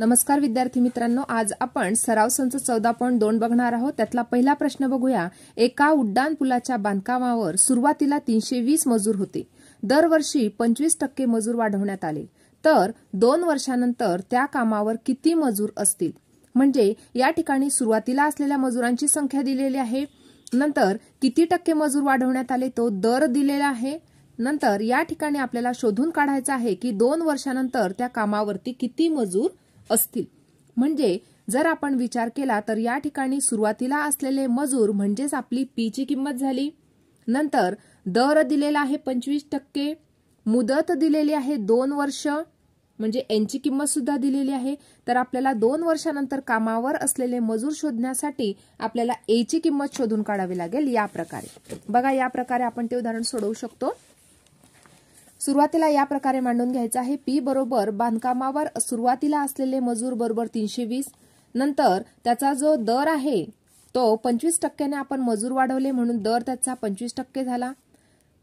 नमस्कार विद्यार्थी मित्रांनो आज आपण सराव संच चौदा पॉईंट दोन बघणार आहोत त्यातला पहिला प्रश्न बघूया एका उड्डाण पुलाच्या बांधकामावर सुरुवातीला तीनशे वीस मजूर होते दरवर्षी पंचवीस टक्के मजूर वाढवण्यात आले तर दोन वर्षानंतर त्या कामावर किती मजूर असतील म्हणजे या ठिकाणी सुरुवातीला असलेल्या मजुरांची संख्या दिलेली आहे नंतर किती टक्के मजूर वाढवण्यात आले तो दर दिलेला आहे नंतर या ठिकाणी आपल्याला शोधून काढायचं आहे की दोन वर्षानंतर त्या कामावरती किती मजूर असतील म्हणजे जर आपण विचार केला तर या ठिकाणी सुरुवातीला असलेले मजूर म्हणजेच आपली पीची किंमत झाली नंतर दर दिलेला आहे पंचवीस टक्के मुदत दिलेली आहे दोन वर्ष म्हणजे यांची किंमत सुद्धा दिलेली आहे तर आपल्याला दोन वर्षानंतर कामावर असलेले मजूर शोधण्यासाठी आपल्याला एची किंमत शोधून काढावी लागेल या प्रकारे बघा या प्रकारे आपण ते उदाहरण सोडवू शकतो सुरुवातीला या प्रकारे मांडून घ्यायचं आहे पी बरोबर बांधकामावर सुरुवातीला असलेले मजूर बरोबर तीनशे वीस नंतर त्याचा जो दर आहे तो पंचवीस टक्क्याने आपण मजूर वाढवले म्हणून दर त्याचा पंचवीस टक्के झाला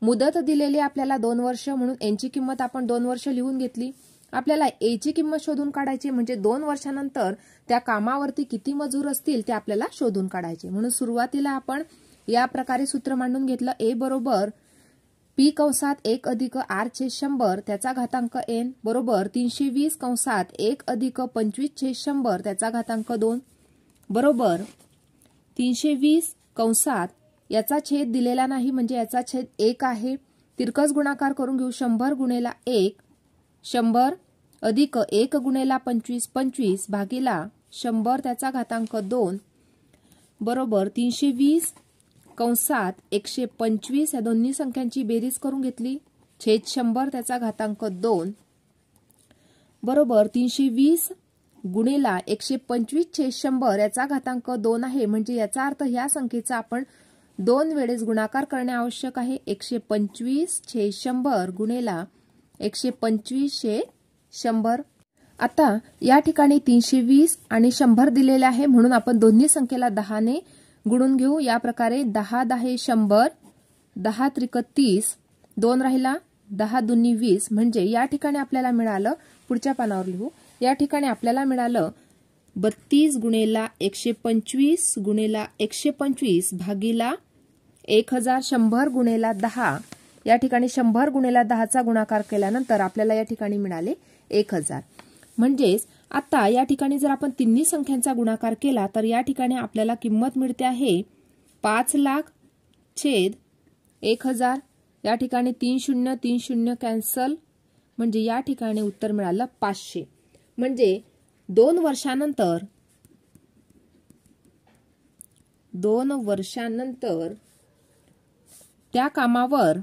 मुदत दिलेली आपल्याला दोन वर्ष म्हणून एनची किंमत आपण दोन वर्ष लिहून घेतली आपल्याला एची किंमत शोधून काढायची म्हणजे दोन वर्षानंतर त्या कामावरती किती मजूर असतील ते आपल्याला शोधून काढायचे म्हणून सुरुवातीला आपण या प्रकारे सूत्र मांडून घेतलं ए बरोबर पी कंसात एक अधिक आर छेद शंभर त्याचा घातांक एन बरोबर तीनशे वीस कंसात एक अधिक पंचवीस छेद शंभर त्याचा घातांक दोन बरोबर तीनशे वीस कंसात याचा छेद दिलेला नाही म्हणजे याचा छेद एक आहे तिरकस गुणाकार करून घेऊ शंभर गुणेला एक शंभर अधिक एक गुणेला पंचवीस पंचवीस भागीला शंभर त्याचा घातांक दोन बरोबर तीनशे वीस कंसात एकशे पंचवीस या दोन्ही संख्यांची बेरीज करून घेतली छेद शंभर त्याचा घातांक दोन बरोबर तीनशे वीस गुणेला एकशे पंचवीस छेद शंभर याचा घातांक दोन आहे म्हणजे याचा अर्थ या संख्येचा आपण दोन वेळेस गुणाकार करणे आवश्यक आहे एकशे पंचवीस छे शंभर गुणेला एकशे पंचवीस छे शंभर आता या ठिकाणी तीनशे वीस आणि शंभर दिलेले आहे म्हणून आपण दोन्ही संख्येला दहाने गुणून घेऊ या प्रकारे दहा दहा शंभर दहा त्रिक तीस दोन राहिला दहा दोन्ही वीस म्हणजे या ठिकाणी आपल्याला मिळालं पुढच्या पानावर लिहू या ठिकाणी आपल्याला मिळालं बत्तीस गुणेला एकशे पंचवीस गुणेला एकशे पंचवीस भागीला एक हजार शंभर गुणेला दहा या ठिकाणी शंभर गुणेला दहाचा गुणाकार केल्यानंतर आपल्याला या ठिकाणी मिळाले एक हजार म्हणजेच आता या ठिकाणी जर आपण तिन्ही संख्यांचा गुणाकार केला तर या ठिकाणी आपल्याला किंमत मिळते आहे पाच लाख छेद एक हजार या ठिकाणी तीन शून्य तीन शून्य कॅन्सल म्हणजे या ठिकाणी उत्तर मिळालं पाचशे म्हणजे दोन वर्षानंतर दोन वर्षानंतर त्या कामावर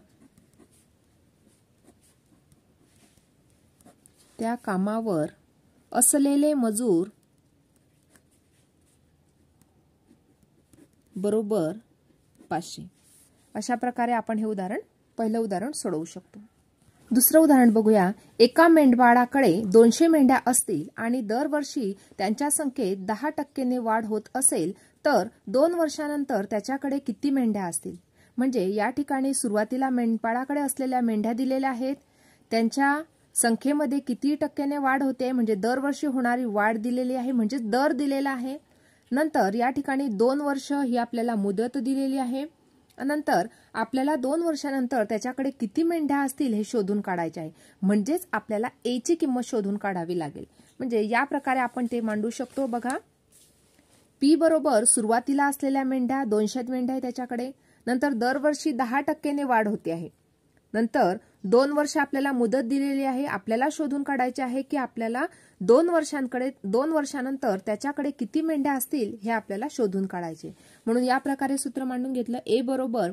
त्या कामावर असलेले मजूर बरोबर पाचशे अशा प्रकारे आपण हे उदाहरण पहिलं उदाहरण सोडवू शकतो दुसरं उदाहरण बघूया एका मेंढपाळाकडे दोनशे मेंढ्या असतील आणि दरवर्षी त्यांच्या संख्येत दहा टक्केने वाढ होत असेल तर दोन वर्षानंतर त्याच्याकडे किती मेंढ्या असतील म्हणजे या ठिकाणी सुरुवातीला मेंढपाळाकडे असलेल्या मेंढ्या दिलेल्या आहेत त्यांच्या संख्येमध्ये किती टक्क्याने वाढ होते म्हणजे दरवर्षी होणारी वाढ दिलेली आहे म्हणजे दर दिलेला आहे नंतर या ठिकाणी दोन वर्ष ही आपल्याला मुदत दिलेली आहे नंतर आपल्याला दोन वर्षानंतर त्याच्याकडे किती मेंढ्या असतील हे शोधून काढायचे आहे म्हणजेच आपल्याला ए ची किंमत शोधून काढावी लागेल म्हणजे या प्रकारे आपण ते मांडू शकतो बघा पी बरोबर सुरुवातीला असलेल्या मेंढ्या दोनशे मेंढ्या आहे त्याच्याकडे नंतर दरवर्षी दहा टक्क्याने वाढ होते आहे नंतर दोन वर्ष आपल्याला मुदत दिलेली आहे आपल्याला शोधून काढायचे आहे की आपल्याला दोन वर्षांकडे दोन वर्षानंतर त्याच्याकडे किती मेंढ्या असतील हे आपल्याला शोधून काढायचे म्हणून या प्रकारे सूत्र मांडून घेतलं ए बरोबर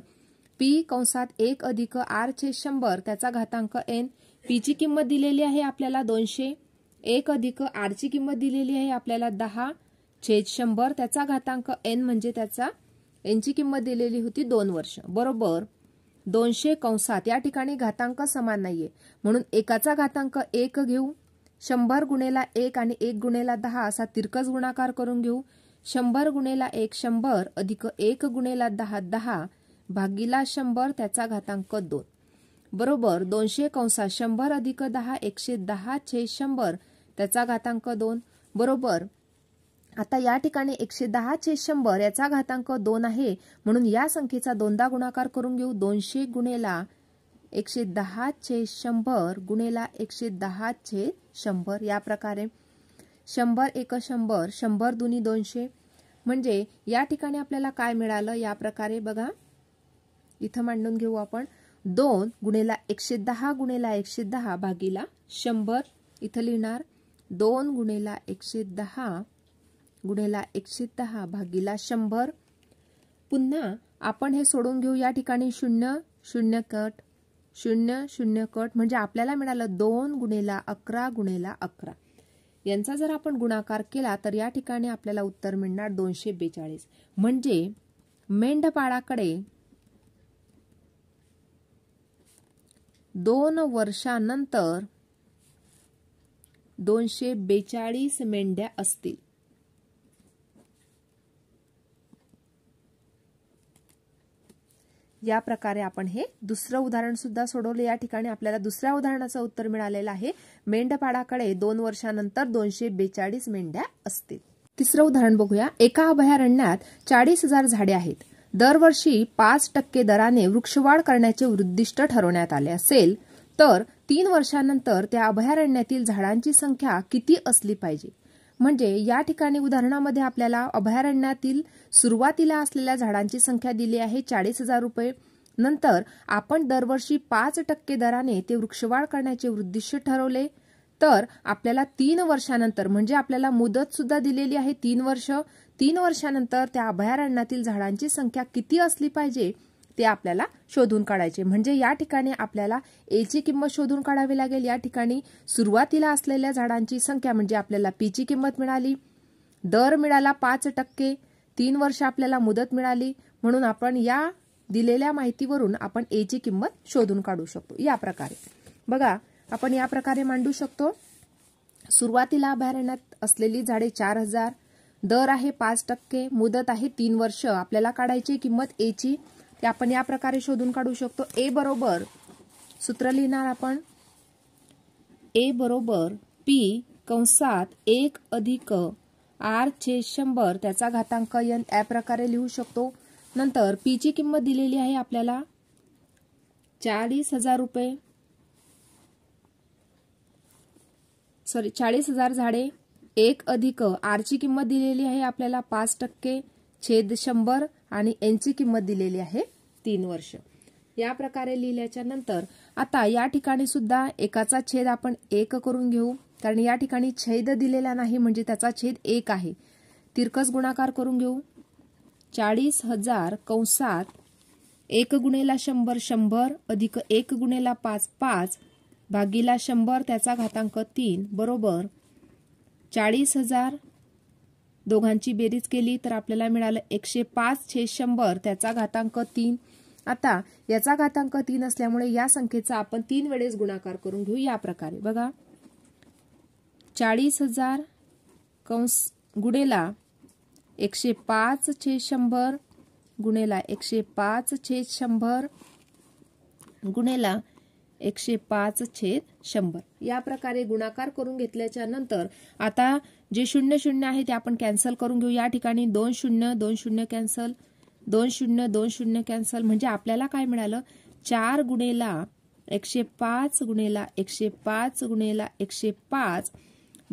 पी कंसात एक अधिक आर छे शंभर त्याचा घातांक एन पीची किंमत दिलेली आहे आपल्याला दोनशे एक अधिक आरची किंमत दिलेली आहे आपल्याला दहा छेद शंभर त्याचा घातांक एन म्हणजे त्याचा एनची किंमत दिलेली होती दोन वर्ष बरोबर दोनशे कंसात या ठिकाणी घातांक समान नाहीये म्हणून एकाचा घातांक एक घेऊ शंभर गुणेला एक आणि एक गुणेला दहा असा तिरकस गुणाकार करून घेऊ शंभर गुणेला एक शंभर अधिक एक गुणेला दहा दहा भागीला शंभर त्याचा घातांक दोन बरोबर दोनशे कंसात शंभर अधिक दहा एकशे दहा छे शंभर त्याचा घातांक दोन बरोबर आता या ठिकाणी एकशे दहाचे शंभर याचा घातांक दोन आहे म्हणून या संख्येचा दोनदा गुणाकार करून घेऊ दोनशे गुणेला एकशे दहाचे शंभर गुणेला एकशे दहाचे शंभर या प्रकारे शंभर एक शंभर शंभर दुनी दोनशे म्हणजे या ठिकाणी आपल्याला काय मिळालं या प्रकारे बघा इथं मांडून घेऊ आपण दोन गुणेला एकशे दहा गुणेला एकशे दहा भागीला शंभर इथं लिहिणार दोन गुणेला एकशे दहा गुन्हेला एकशे दहा भागीला शंभर पुन्हा आपण हे सोडून घेऊ या ठिकाणी शून्य शून्य कट शून्य शून्य कट म्हणजे आपल्याला मिळालं दोन गुणेला अकरा गुणेला अकरा यांचा जर आपण गुणाकार केला तर या ठिकाणी आपल्याला उत्तर मिळणार दोनशे बेचाळीस म्हणजे मेंढपाळाकडे दोन वर्षानंतर दोनशे बेचाळीस मेंढ्या असतील या प्रकारे आपण हे दुसरं उदाहरण सुद्धा सोडवलं या ठिकाणी आपल्याला दुसऱ्या उदाहरणाचं उत्तर मिळालेलं आहे मेंढपाडाकडे दोन वर्षानंतर दोनशे बेचाळीस मेंढ्या असतील तिसरं उदाहरण बघूया एका अभयारण्यात चाळीस हजार झाडे आहेत दरवर्षी पाच टक्के दराने वृक्षवाढ करण्याचे उद्दिष्ट ठरवण्यात आले असेल तर तीन वर्षानंतर त्या अभयारण्यातील झाडांची संख्या किती असली पाहिजे म्हणजे या ठिकाणी उदाहरणामध्ये आपल्याला अभयारण्यातील सुरुवातीला असलेल्या झाडांची संख्या दिली आहे चाळीस हजार रुपये नंतर आपण दरवर्षी पाच टक्के दराने ते वृक्षवाढ करण्याचे उद्दिष्ट ठरवले तर आपल्याला तीन वर्षानंतर म्हणजे आपल्याला मुदत सुद्धा दिलेली आहे तीन वर्ष तीन वर्षानंतर त्या अभयारण्यातील झाडांची संख्या किती असली पाहिजे ते आपल्याला शोधून काढायचे म्हणजे या ठिकाणी आपल्याला एची किंमत शोधून काढावी लागेल या ठिकाणी सुरुवातीला असलेल्या झाडांची संख्या म्हणजे आपल्याला पीची किंमत मिळाली दर मिळाला पाच टक्के तीन वर्ष आपल्याला मुदत मिळाली म्हणून आपण या दिलेल्या माहितीवरून आपण एची किंमत शोधून काढू शकतो या प्रकारे बघा आपण या प्रकारे मांडू शकतो सुरुवातीला अभयारण्यात असलेली झाडे चार हजार दर आहे पाच टक्के मुदत आहे तीन वर्ष आपल्याला काढायची किंमत एची ते आपण या प्रकारे शोधून काढू शकतो ए बरोबर सूत्र लिहिणार आपण ए बरोबर पी कंसात एक अधिक आर छे शंभर त्याचा घातांक यन या प्रकारे लिहू शकतो नंतर पीची किंमत दिलेली आहे आपल्याला चाळीस हजार रुपये सॉरी चाळीस हजार झाडे एक अधिक आरची किंमत दिलेली आहे आपल्याला पाच टक्के छेद शंभर आणि यांची किंमत दिलेली आहे तीन वर्ष या प्रकारे लिहिल्याच्या नंतर आता या ठिकाणी सुद्धा एकाचा छेद आपण एक करून घेऊ कारण या ठिकाणी छेद दिलेला नाही म्हणजे त्याचा छेद एक आहे तिरकस गुणाकार करून घेऊ चाळीस हजार कंसात एक गुणेला शंभर शंभर अधिक एक गुणेला पाच पाच भागीला शंभर त्याचा घातांक तीन बरोबर चाळीस हजार दोघांची बेरीज केली तर आपल्याला मिळालं एकशे पाच छे शंभर त्याचा घातांक तीन आता याचा घातांक तीन असल्यामुळे या संख्येचा आपण तीन वेळेस गुणाकार करून घेऊ या प्रकारे बघा चाळीस हजार कंस गुणेला एकशे पाच छे शंभर गुणेला एकशे पाच छेद शंभर गुणेला एकशे पाच छेद शंभर या प्रकारे गुणाकार करून घेतल्याच्या नंतर आता जे शून्य शून्य आहे ते आपण कॅन्सल करून घेऊ या ठिकाणी दोन शून्य दोन शून्य कॅन्सल दोन शून्य दोन शून्य कॅन्सल म्हणजे आपल्याला काय मिळालं चार गुणेला एकशे पाच गुणेला एकशे पाच गुणेला एकशे पाच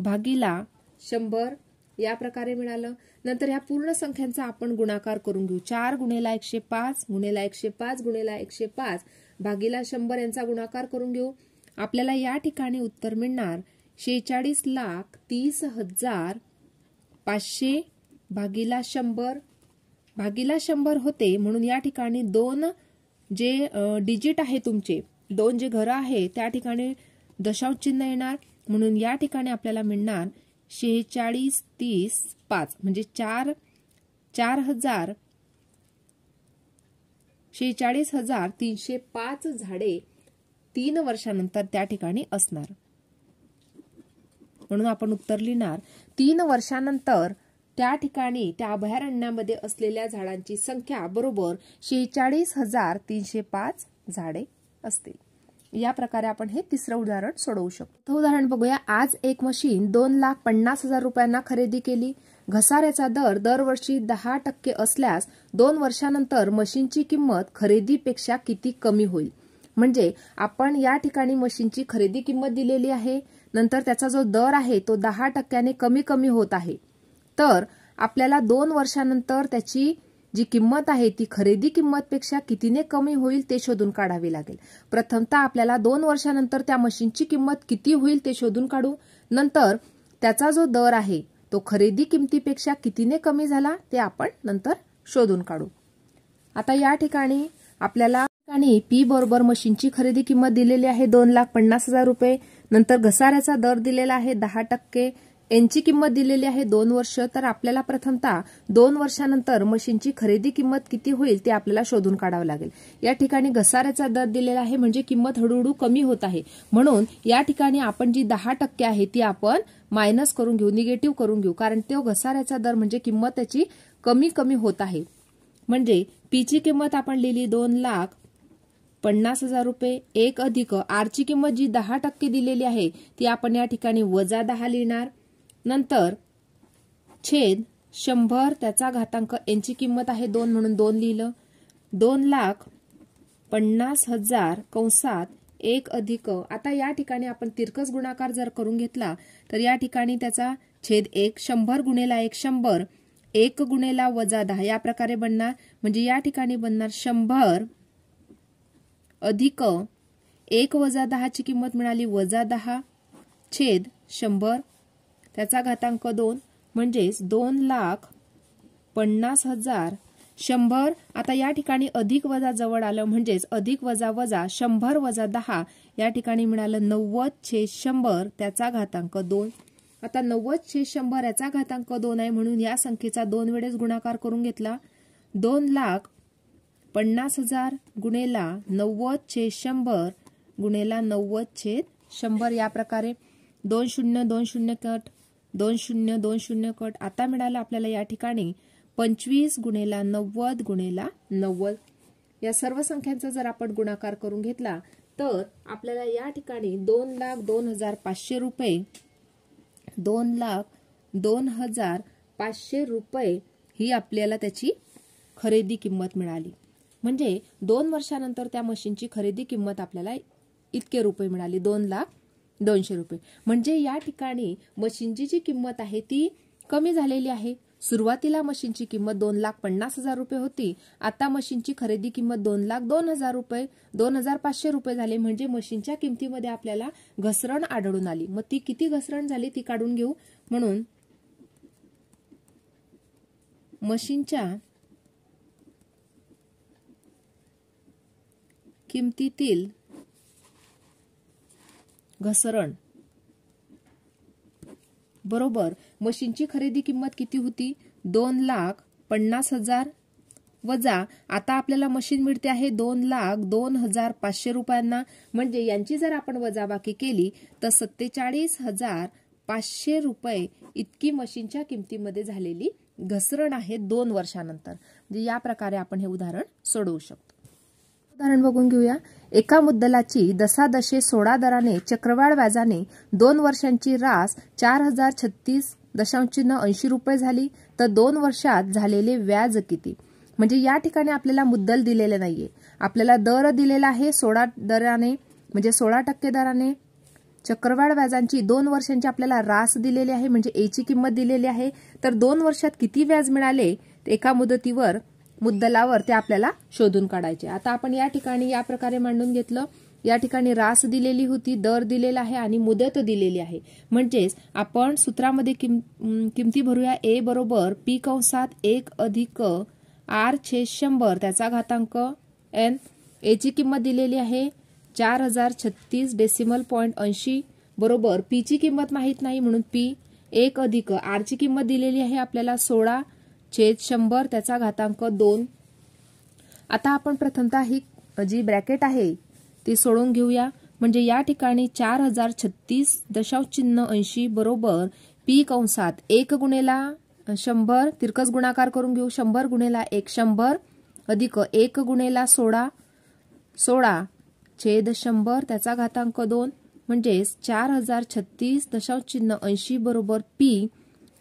भागीला शंभर या प्रकारे मिळालं नंतर या पूर्ण संख्यांचा आपण गुणाकार करून घेऊ चार गुणेला एकशे पाच गुणेला एकशे पाच गुणेला एकशे पाच भागीला शंभर यांचा गुणाकार करून घेऊ आपल्याला या ठिकाणी उत्तर मिळणार शेचाळीस लाख तीस हजार पाचशे भागीला शंभर भागीला शंभर होते म्हणून या ठिकाणी दोन जे डिजिट आहे तुमचे दोन जे घर आहे त्या ठिकाणी दशांश चिन्ह येणार म्हणून या ठिकाणी आपल्याला मिळणार शेहेचाळीस तीस पाच म्हणजे चार चार हजार शेहेचाळीस हजार तीनशे पाच झाडे तीन वर्षानंतर त्या ठिकाणी असणार म्हणून आपण उत्तर लिहिणार तीन वर्षानंतर त्या ठिकाणी त्या अभयारण्यामध्ये असलेल्या झाडांची संख्या बरोबर शेहेचाळीस हजार तीनशे पाच झाडे असतील या प्रकारे आपण हे तिसरं उदाहरण सोडवू शकतो उदाहरण बघूया आज एक मशीन दोन लाख पन्नास हजार रुपयांना खरेदी केली घसाऱ्याचा दर दरवर्षी दहा टक्के असल्यास दोन वर्षानंतर मशीनची किंमत खरेदीपेक्षा किती कमी होईल म्हणजे आपण या ठिकाणी मशीनची खरेदी किंमत दिलेली आहे नंतर त्याचा जो दर आहे तो दहा टक्क्याने कमी कमी होत आहे तर आपल्याला दोन वर्षानंतर त्याची जी किंमत आहे ती खरेदी किंमतपेक्षा कितीने कमी होईल ते शोधून काढावी लागेल प्रथमतः आपल्याला दोन वर्षानंतर त्या मशीनची किंमत किती होईल ते शोधून काढू नंतर त्याचा जो दर आहे तो खरेदी किमतीपेक्षा कितीने कमी झाला ते आपण नंतर शोधून काढू आता या ठिकाणी आपल्याला ठिकाणी पी बरोबर मशीनची खरेदी किंमत दिलेली आहे दोन लाख पन्नास हजार रुपये नंतर घसाऱ्याचा दर दिलेला आहे दहा टक्के यांची किंमत दिलेली आहे दोन वर्ष तर आपल्याला प्रथमतः दोन वर्षानंतर मशीनची खरेदी किंमत किती होईल ते आपल्याला शोधून काढावं लागेल या ठिकाणी घसाऱ्याचा दर दिलेला आहे म्हणजे किंमत हळूहळू कमी होत आहे म्हणून या ठिकाणी आपण जी दहा टक्के आहे ती आपण मायनस करून घेऊ निगेटिव्ह करून घेऊ कारण तो घसाऱ्याचा दर म्हणजे किंमत त्याची कमी कमी होत आहे म्हणजे पीची किंमत आपण लिहिली दोन लाख पन्नास हजार रुपये एक अधिक आरची किंमत जी दहा टक्के दिलेली आहे ती आपण या ठिकाणी वजा दहा लिहिणार नंतर छेद शंभर त्याचा घातांक यांची किंमत आहे दोन म्हणून दोन लिहिलं दोन लाख पन्नास हजार कंसात एक अधिक आता या ठिकाणी आपण तिरकस गुणाकार जर करून घेतला तर या ठिकाणी त्याचा छेद एक शंभर गुणेला एक शंभर एक गुणेला वजा दहा या प्रकारे बनणार म्हणजे या ठिकाणी बनणार शंभर अधिक एक वजा दहाची किंमत मिळाली वजा दहा छेद शंभर त्याचा घातांक दोन म्हणजेच दोन लाख पन्नास हजार शंभर आता या ठिकाणी अधिक वजा जवळ आलं म्हणजेच अधिक वजा वजा शंभर वजा दहा या ठिकाणी मिळालं नव्वद छे शंभर त्याचा घातांक दोन आता नव्वद छे शंभर याचा घातांक दोन आहे म्हणून या संख्येचा दोन वेळेस गुणाकार करून घेतला दोन लाख पन्नास हजार गुणेला नव्वद छेद शंभर गुणेला नव्वद छेद शंभर या प्रकारे दोन शून्य दोन शून्य कट दोन शून्य दोन शून्य कट आता मिळाला आपल्याला या ठिकाणी पंचवीस गुणेला नव्वद गुणेला नव्वद या सर्व संख्यांचा जर आपण गुणाकार करून घेतला तर आपल्याला या ठिकाणी दोन लाख दोन हजार पाचशे रुपये दोन लाख दोन हजार पाचशे रुपये ही आपल्याला त्याची खरेदी किंमत मिळाली म्हणजे दोन वर्षानंतर त्या मशीनची खरेदी किंमत आपल्याला इतके रुपये मिळाली दोन लाख दोनशे रुपये म्हणजे या ठिकाणी मशीनची जी किंमत आहे ती कमी झालेली आहे सुरुवातीला मशीनची किंमत दोन लाख पन्नास हजार रुपये होती आता मशीनची खरेदी किंमत दोन लाख दोन हजार रुपये दोन हजार पाचशे रुपये झाले म्हणजे मशीनच्या किमतीमध्ये आपल्याला घसरण आढळून आली मग ती किती घसरण झाली ती काढून घेऊ म्हणून मशीनच्या किमतीतील घसरण बरोबर मशीनची खरेदी किंमत किती होती दोन लाख पन्नास हजार वजा आता आपल्याला मशीन मिळते आहे दोन लाख दोन हजार पाचशे रुपयांना म्हणजे यांची जर आपण वजाबाकी केली तर सत्तेचाळीस हजार पाचशे रुपये इतकी मशीनच्या किमतीमध्ये झालेली घसरण आहे दोन वर्षानंतर म्हणजे या प्रकारे आपण हे उदाहरण सोडवू शकतो उदाहरण बघून घेऊया एका मुद्दलाची दशादशे सोळा दराने चक्रवाढ व्याजाने दोन वर्षांची रास चार हजार छत्तीस दशांशीनं ऐंशी रुपये झाली तर दोन वर्षात झालेले व्याज किती म्हणजे या ठिकाणी आपल्याला मुद्दल दिलेले नाहीये आपल्याला दर दिलेला आहे सोळा दराने म्हणजे सोळा टक्के दराने चक्रवाढ व्याजांची दोन वर्षांची आपल्याला रास दिलेली आहे म्हणजे एची किंमत दिलेली आहे तर दोन वर्षात किती व्याज मिळाले एका मुदतीवर मुद्दलावर ते आपल्याला शोधून काढायचे आता आपण या ठिकाणी या प्रकारे मांडून घेतलं या ठिकाणी रास दिलेली होती दर दिलेला आहे आणि मुदत दिलेली आहे म्हणजेच आपण सूत्रामध्ये किम किमती भरूया ए बरोबर पी कंसात एक अधिक आर छे शंभर त्याचा घातांक एन एची किंमत दिलेली आहे चार हजार छत्तीस डेसिमल पॉईंट ऐंशी बरोबर पीची किंमत माहीत नाही म्हणून पी एक अधिक आरची किंमत दिलेली आहे आपल्याला सोळा छेद शंभर त्याचा घातांक दोन आता आपण प्रथमतः ही जी ब्रॅकेट आहे ती सोडून घेऊया म्हणजे या ठिकाणी चार हजार छत्तीस दशांश चिन्ह ऐंशी बरोबर पी कंसात एक गुणेला शंभर तिरकस गुणाकार करून घेऊ शंभर गुणेला एक शंभर अधिक एक गुणेला सोळा सोळा छेद शंभर त्याचा घातांक दोन म्हणजेच चार हजार छत्तीस दशांश चिन्ह ऐंशी बरोबर पी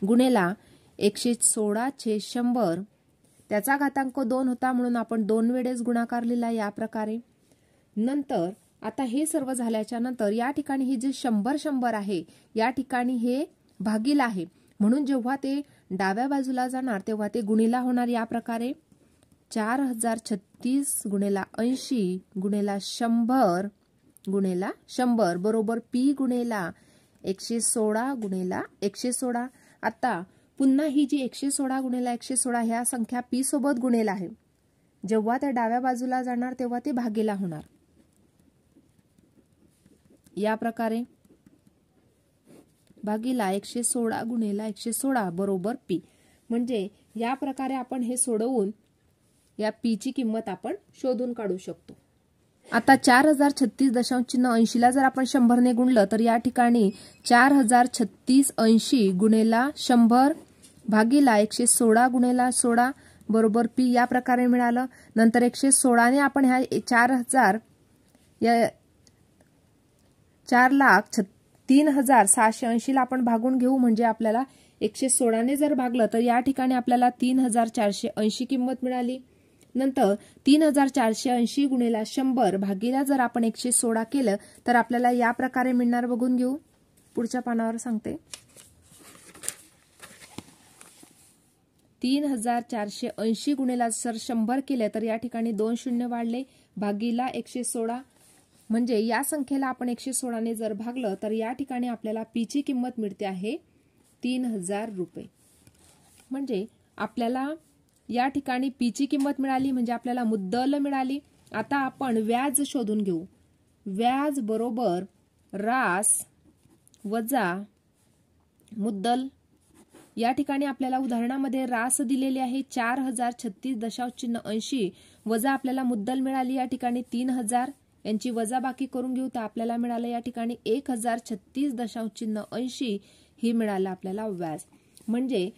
गुणेला एकशे सोळा छे शंभर त्याचा घातांक दोन होता म्हणून आपण दोन वेळेस गुणाकार लिहिला या प्रकारे नंतर आता हे सर्व झाल्याच्या नंतर या ठिकाणी हे जे शंभर शंभर आहे या ठिकाणी हे भागील आहे म्हणून जेव्हा ते डाव्या बाजूला जाणार तेव्हा ते गुणिला होणार या प्रकारे चार हजार छत्तीस गुणेला ऐंशी गुणेला शंभर गुणेला शंभर बरोबर पी गुणेला एकशे सोळा गुणेला एकशे सोळा आता पुन्हा ही जी एकशे सोळा गुणेला एकशे सोळा ह्या संख्या पी सोबत गुणेला आहे जेव्हा त्या डाव्या बाजूला जाणार तेव्हा ते भागेला होणार या प्रकारे भागीला एकशे सोळा गुणेला एकशे सोळा बरोबर पी म्हणजे या प्रकारे आपण हे सोडवून या पीची किंमत आपण शोधून काढू शकतो आता चार हजार छत्तीस दशांश चिन्ह ऐंशीला जर आपण शंभरने गुणलं तर या ठिकाणी चार हजार छत्तीस ऐंशी गुणेला शंभर भागीला एकशे सोळा गुणेला सोळा बरोबर पी या प्रकारे मिळालं नंतर एकशे सोळाने आपण ह्या चार हजार या चार लाख तीन हजार सहाशे ऐंशीला आपण भागून घेऊ म्हणजे आपल्याला एकशे सोळाने जर भागलं तर या ठिकाणी आपल्याला तीन हजार चारशे ऐंशी किंमत मिळाली नंतर तीन हजार चारशे ऐंशी गुणेला शंभर भागीला जर आपण एकशे सोळा केलं तर आपल्याला या प्रकारे मिळणार बघून घेऊ पुढच्या पानावर सांगते तीन हजार चारशे ऐंशी गुणेला सर शंभर केले तर या ठिकाणी दोन शून्य वाढले भागीला एकशे सोळा म्हणजे या संख्येला आपण एकशे सोळाने जर भागलं तर या ठिकाणी आपल्याला पीची किंमत मिळते आहे तीन हजार रुपये म्हणजे आपल्याला या ठिकाणी पीची किंमत मिळाली म्हणजे आपल्याला मुद्दल मिळाली आता आपण व्याज शोधून घेऊ व्याज बरोबर रास वजा मुद्दल या ठिकाणी आपल्याला उदाहरणामध्ये रास दिलेली आहे चार हजार छत्तीस दशांश चिन्ह ऐंशी वजा आपल्याला मुद्दल मिळाली या ठिकाणी तीन हजार यांची वजाबाकी करून घेऊ तर आपल्याला मिळालं या ठिकाणी एक हजार छत्तीस दशांश चिन्ह ऐंशी ही मिळालं आपल्याला व्याज म्हणजे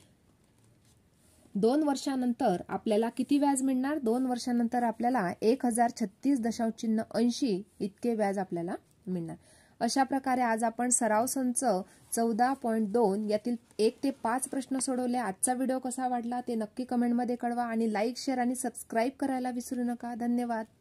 दोन वर्षानंतर आपल्याला किती व्याज मिळणार दोन वर्षानंतर आपल्याला एक हजार छत्तीस दशांश चिन्ह ऐंशी इतके व्याज आपल्याला मिळणार अशा प्रकारे आज आपण सराव संच चौदा पॉईंट दोन यातील एक ते पाच प्रश्न सोडवले आजचा व्हिडिओ कसा वाटला ते नक्की कमेंटमध्ये कळवा आणि लाईक शेअर आणि सबस्क्राईब करायला विसरू नका धन्यवाद